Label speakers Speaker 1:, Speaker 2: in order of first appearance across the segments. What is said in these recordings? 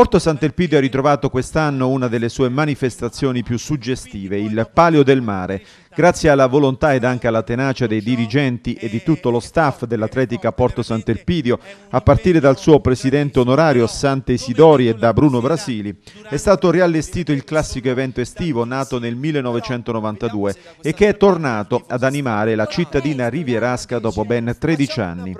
Speaker 1: Porto Sant'Elpidio ha ritrovato quest'anno una delle sue manifestazioni più suggestive, il Palio del Mare. Grazie alla volontà ed anche alla tenacia dei dirigenti e di tutto lo staff dell'Atletica Porto Sant'Elpidio, a partire dal suo presidente onorario Sante Isidori e da Bruno Brasili, è stato riallestito il classico evento estivo nato nel 1992 e che è tornato ad animare la cittadina rivierasca dopo ben 13 anni.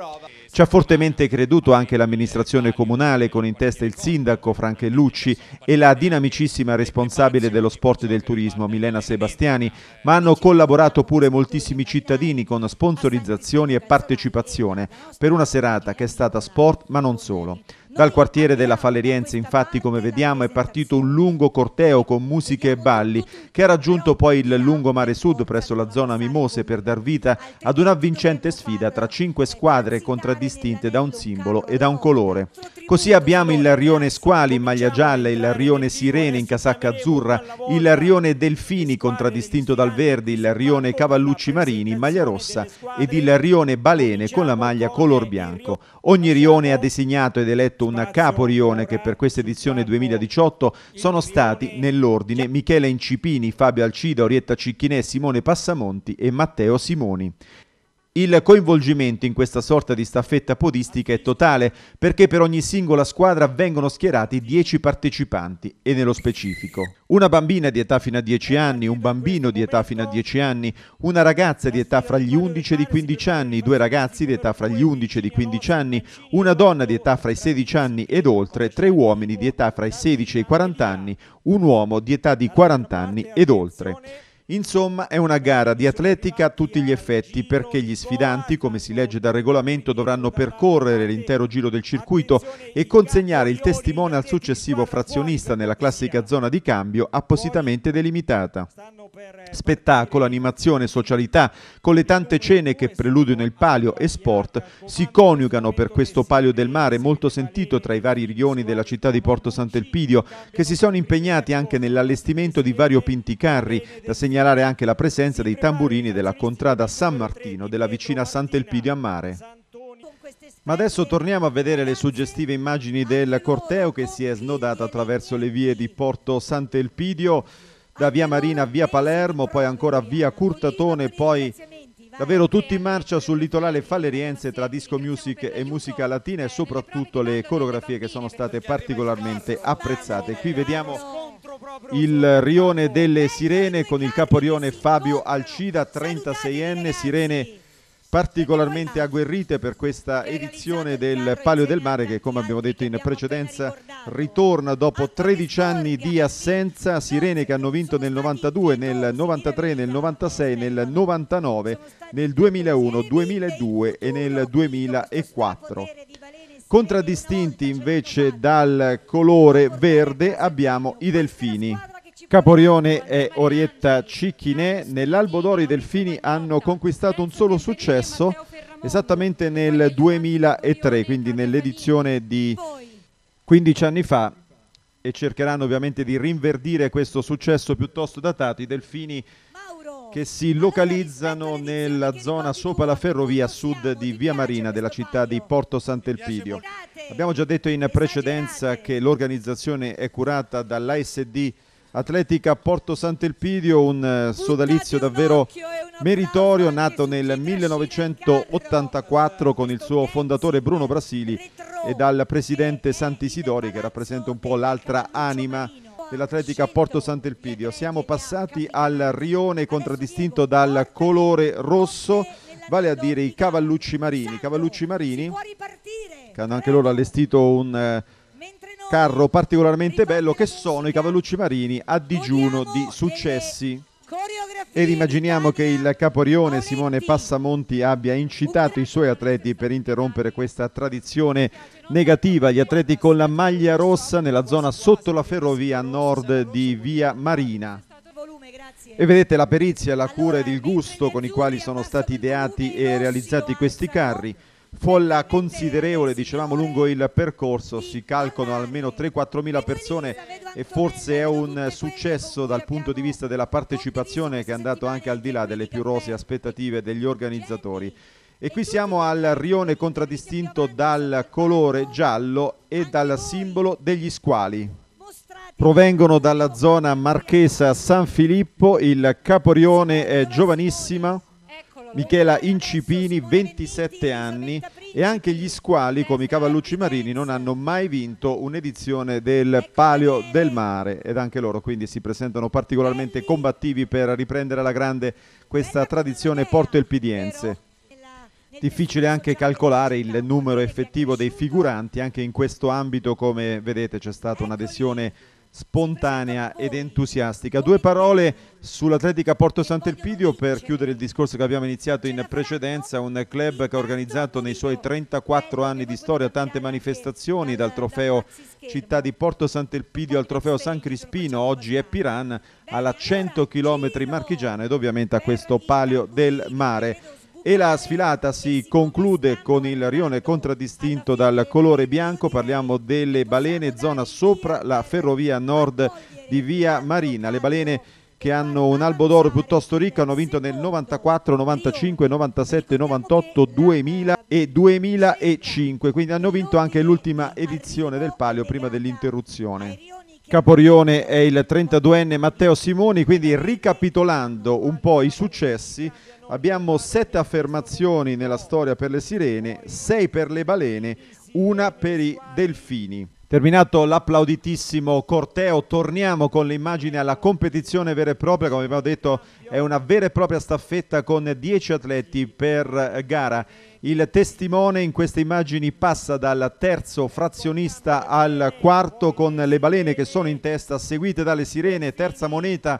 Speaker 1: Ci ha fortemente creduto anche l'amministrazione comunale, con in testa il sindaco Franchellucci e la dinamicissima responsabile dello sport e del turismo Milena Sebastiani, ma hanno collaborato pure moltissimi cittadini con sponsorizzazioni e partecipazione per una serata che è stata sport ma non solo. Dal quartiere della Falerienza, infatti, come vediamo, è partito un lungo corteo con musiche e balli, che ha raggiunto poi il lungomare sud presso la zona Mimose per dar vita ad una vincente sfida tra cinque squadre contraddistinte da un simbolo e da un colore. Così abbiamo il Rione Squali in maglia gialla, il Rione Sirene in casacca azzurra, il Rione Delfini contraddistinto dal verde, il Rione Cavallucci Marini in maglia rossa ed il Rione Balene con la maglia color bianco. Ogni rione ha designato ed eletto scelto un capo rione che per questa edizione 2018 sono stati nell'ordine Michele Incipini, Fabio Alcida, Orietta Cicchinè, Simone Passamonti e Matteo Simoni. Il coinvolgimento in questa sorta di staffetta podistica è totale, perché per ogni singola squadra vengono schierati 10 partecipanti, e nello specifico. Una bambina di età fino a 10 anni, un bambino di età fino a 10 anni, una ragazza di età fra gli 11 e i 15 anni, due ragazzi di età fra gli 11 e i 15 anni, una donna di età fra i 16 anni ed oltre, tre uomini di età fra i 16 e i 40 anni, un uomo di età di 40 anni ed oltre. Insomma, è una gara di atletica a tutti gli effetti perché gli sfidanti, come si legge dal regolamento, dovranno percorrere l'intero giro del circuito e consegnare il testimone al successivo frazionista nella classica zona di cambio appositamente delimitata. Eh, spettacolo, animazione, socialità, con le tante cene che preludono il palio e sport, si coniugano per questo palio del mare molto sentito tra i vari rioni della città di Porto Sant'Elpidio, che si sono impegnati anche nell'allestimento di variopinti carri, da segnalare anche la presenza dei tamburini della contrada San Martino della vicina Sant'Elpidio a mare. Ma adesso torniamo a vedere le suggestive immagini del corteo che si è snodato attraverso le vie di Porto Sant'Elpidio da via Marina a via Palermo, poi ancora via Curtatone, poi davvero tutti in marcia sul litorale falleriense tra disco music e musica latina e soprattutto le coreografie che sono state particolarmente apprezzate. Qui vediamo il rione delle sirene con il caporione Fabio Alcida, 36enne, sirene particolarmente agguerrite per questa edizione del Palio del Mare che come abbiamo detto in precedenza ritorna dopo 13 anni di assenza, sirene che hanno vinto nel 92, nel 93, nel 96, nel 99, nel 2001, 2002 e nel 2004. Contraddistinti invece dal colore verde abbiamo i delfini. Caporione e Orietta Cicchinè nell'Albo d'Oro i Delfini hanno conquistato un solo successo esattamente nel 2003, quindi nell'edizione di 15 anni fa e cercheranno ovviamente di rinverdire questo successo piuttosto datato. I Delfini che si localizzano nella zona sopra la ferrovia sud di Via Marina della città di Porto Sant'Elpidio. Abbiamo già detto in precedenza che l'organizzazione è curata dall'ASD Atletica Porto Sant'Elpidio, un eh, sodalizio davvero meritorio nato nel 1984 con il suo fondatore Bruno Brasili e dal presidente Sant'Isidori che rappresenta un po' l'altra anima dell'Atletica Porto Sant'Elpidio. Siamo passati al rione contraddistinto dal colore rosso, vale a dire i cavallucci marini. Cavallucci marini che hanno anche loro allestito un eh, carro particolarmente bello che sono i cavallucci marini a digiuno di successi. Ed immaginiamo che il caporione Simone Passamonti abbia incitato i suoi atleti per interrompere questa tradizione negativa. Gli atleti con la maglia rossa nella zona sotto la ferrovia a nord di Via Marina. E vedete la perizia, la cura ed il gusto con i quali sono stati ideati e realizzati questi carri folla considerevole, dicevamo lungo il percorso, si calcolano almeno 3-4 mila persone e forse è un successo dal punto di vista della partecipazione che è andato anche al di là delle più rose aspettative degli organizzatori. E qui siamo al rione contraddistinto dal colore giallo e dal simbolo degli squali. Provengono dalla zona marchesa San Filippo, il caporione è giovanissimo. Michela Incipini, 27 anni, e anche gli squali come i cavallucci marini non hanno mai vinto un'edizione del Palio del Mare ed anche loro quindi si presentano particolarmente combattivi per riprendere alla grande questa tradizione portoelpidiense. Difficile anche calcolare il numero effettivo dei figuranti, anche in questo ambito come vedete c'è stata un'adesione spontanea ed entusiastica. Due parole sull'Atletica Porto Sant'Elpidio per chiudere il discorso che abbiamo iniziato in precedenza, un club che ha organizzato nei suoi 34 anni di storia tante manifestazioni, dal trofeo città di Porto Sant'Elpidio al trofeo San Crispino, oggi è Piran, alla 100 km marchigiana ed ovviamente a questo palio del mare e la sfilata si conclude con il rione contraddistinto dal colore bianco, parliamo delle balene, zona sopra la ferrovia nord di via Marina. Le balene che hanno un albo d'oro piuttosto ricco, hanno vinto nel 94, 95, 97, 98, 2000 e 2005, quindi hanno vinto anche l'ultima edizione del palio prima dell'interruzione. Caporione è il 32enne Matteo Simoni, quindi ricapitolando un po' i successi, abbiamo sette affermazioni nella storia per le sirene, sei per le balene, una per i delfini. Terminato l'applauditissimo corteo, torniamo con le immagini alla competizione vera e propria, come abbiamo detto è una vera e propria staffetta con 10 atleti per gara. Il testimone in queste immagini passa dal terzo frazionista al quarto con le balene che sono in testa, seguite dalle sirene, terza moneta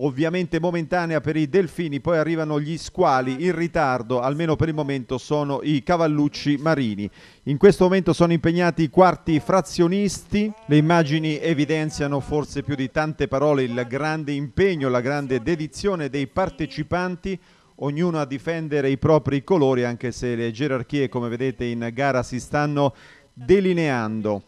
Speaker 1: ovviamente momentanea per i delfini, poi arrivano gli squali in ritardo, almeno per il momento sono i cavallucci marini. In questo momento sono impegnati i quarti frazionisti, le immagini evidenziano forse più di tante parole il grande impegno, la grande dedizione dei partecipanti, ognuno a difendere i propri colori anche se le gerarchie come vedete in gara si stanno delineando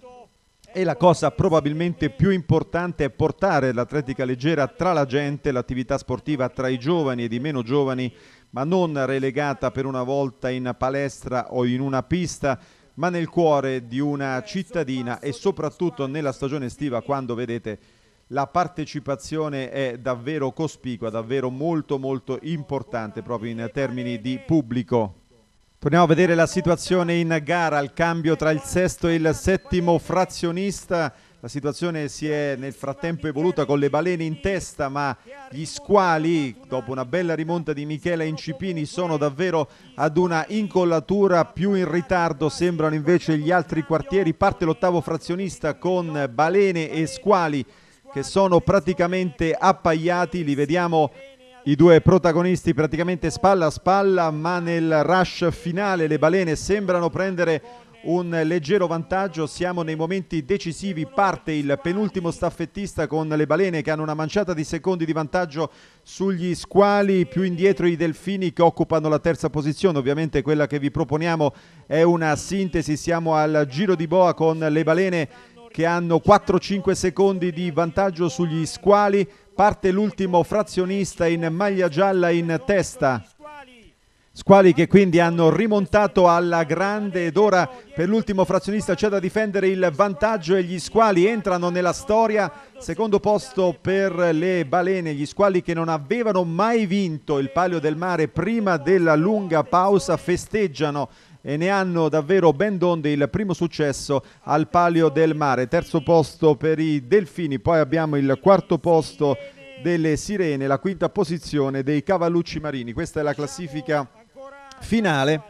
Speaker 1: e la cosa probabilmente più importante è portare l'atletica leggera tra la gente, l'attività sportiva tra i giovani ed i meno giovani, ma non relegata per una volta in palestra o in una pista, ma nel cuore di una cittadina e soprattutto nella stagione estiva quando vedete la partecipazione è davvero cospicua, davvero molto molto importante proprio in termini di pubblico. Torniamo a vedere la situazione in gara, il cambio tra il sesto e il settimo frazionista. La situazione si è nel frattempo evoluta con le balene in testa, ma gli squali, dopo una bella rimonta di Michela Incipini, sono davvero ad una incollatura più in ritardo. Sembrano invece gli altri quartieri. Parte l'ottavo frazionista con balene e squali che sono praticamente appaiati, li vediamo i due protagonisti praticamente spalla a spalla, ma nel rush finale le balene sembrano prendere un leggero vantaggio, siamo nei momenti decisivi, parte il penultimo staffettista con le balene che hanno una manciata di secondi di vantaggio sugli squali, più indietro i delfini che occupano la terza posizione, ovviamente quella che vi proponiamo è una sintesi, siamo al giro di boa con le balene che hanno 4-5 secondi di vantaggio sugli squali. Parte l'ultimo frazionista in maglia gialla in testa. Squali che quindi hanno rimontato alla grande ed ora per l'ultimo frazionista c'è da difendere il vantaggio e gli squali entrano nella storia. Secondo posto per le balene, gli squali che non avevano mai vinto il Palio del Mare prima della lunga pausa festeggiano e ne hanno davvero ben donde il primo successo al Palio del Mare, terzo posto per i Delfini, poi abbiamo il quarto posto delle Sirene, la quinta posizione dei Cavallucci Marini. Questa è la classifica finale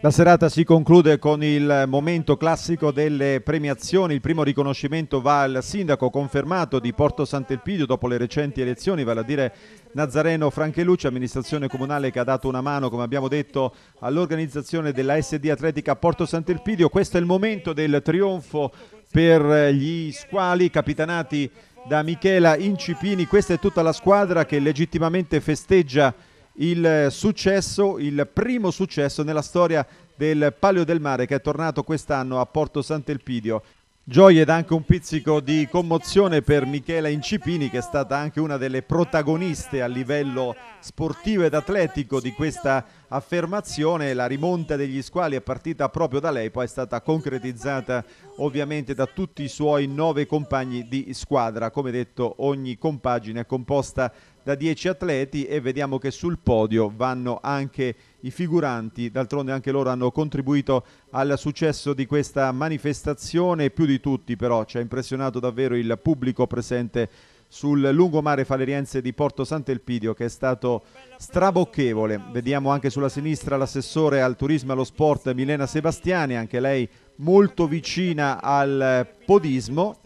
Speaker 1: la serata si conclude con il momento classico delle premiazioni. Il primo riconoscimento va al sindaco confermato di Porto Sant'Elpidio dopo le recenti elezioni, vale a dire Nazareno Franchelucci, amministrazione comunale che ha dato una mano, come abbiamo detto, all'organizzazione della SD Atletica Porto Sant'Elpidio. Questo è il momento del trionfo per gli squali capitanati da Michela Incipini. Questa è tutta la squadra che legittimamente festeggia il successo, il primo successo nella storia del Palio del Mare che è tornato quest'anno a Porto Sant'Elpidio. Gioia ed anche un pizzico di commozione per Michela Incipini che è stata anche una delle protagoniste a livello sportivo ed atletico di questa affermazione. La rimonta degli squali è partita proprio da lei, poi è stata concretizzata ovviamente da tutti i suoi nove compagni di squadra. Come detto, ogni compagine è composta da dieci atleti e vediamo che sul podio vanno anche i figuranti, d'altronde anche loro hanno contribuito al successo di questa manifestazione, più di tutti però ci ha impressionato davvero il pubblico presente sul lungomare faleriense di Porto Sant'Elpidio che è stato strabocchevole. Vediamo anche sulla sinistra l'assessore al turismo e allo sport Milena Sebastiani, anche lei molto vicina al podismo.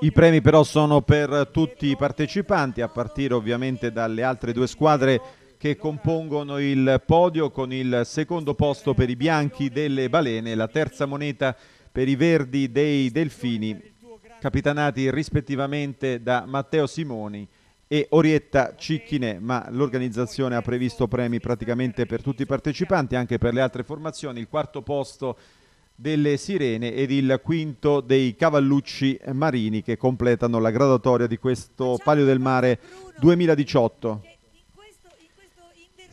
Speaker 1: I premi però sono per tutti i partecipanti, a partire ovviamente dalle altre due squadre che compongono il podio con il secondo posto per i bianchi delle balene, la terza moneta per i verdi dei delfini capitanati rispettivamente da Matteo Simoni e Orietta Cicchine, ma l'organizzazione ha previsto premi praticamente per tutti i partecipanti, anche per le altre formazioni, il quarto posto delle Sirene ed il quinto dei Cavallucci Marini che completano la graduatoria di questo Palio del Mare 2018.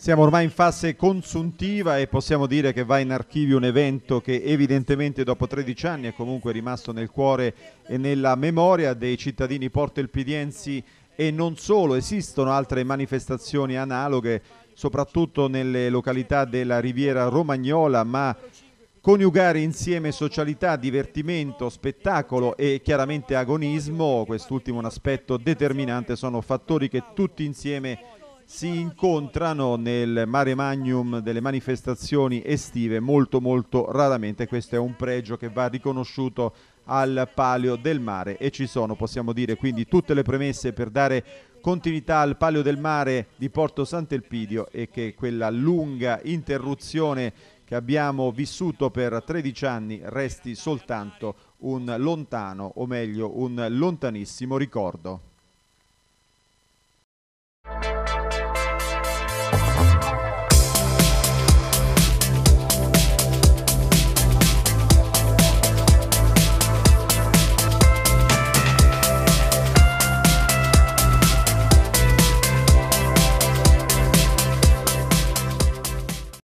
Speaker 1: Siamo ormai in fase consuntiva e possiamo dire che va in archivio un evento che evidentemente dopo 13 anni è comunque rimasto nel cuore e nella memoria dei cittadini portelpidiensi e non solo, esistono altre manifestazioni analoghe soprattutto nelle località della riviera romagnola ma coniugare insieme socialità, divertimento, spettacolo e chiaramente agonismo, quest'ultimo un aspetto determinante, sono fattori che tutti insieme si incontrano nel mare magnum delle manifestazioni estive molto molto raramente, questo è un pregio che va riconosciuto al Palio del Mare e ci sono, possiamo dire, quindi tutte le premesse per dare continuità al Palio del Mare di Porto Sant'Elpidio e che quella lunga interruzione che abbiamo vissuto per 13 anni resti soltanto un lontano, o meglio un lontanissimo ricordo.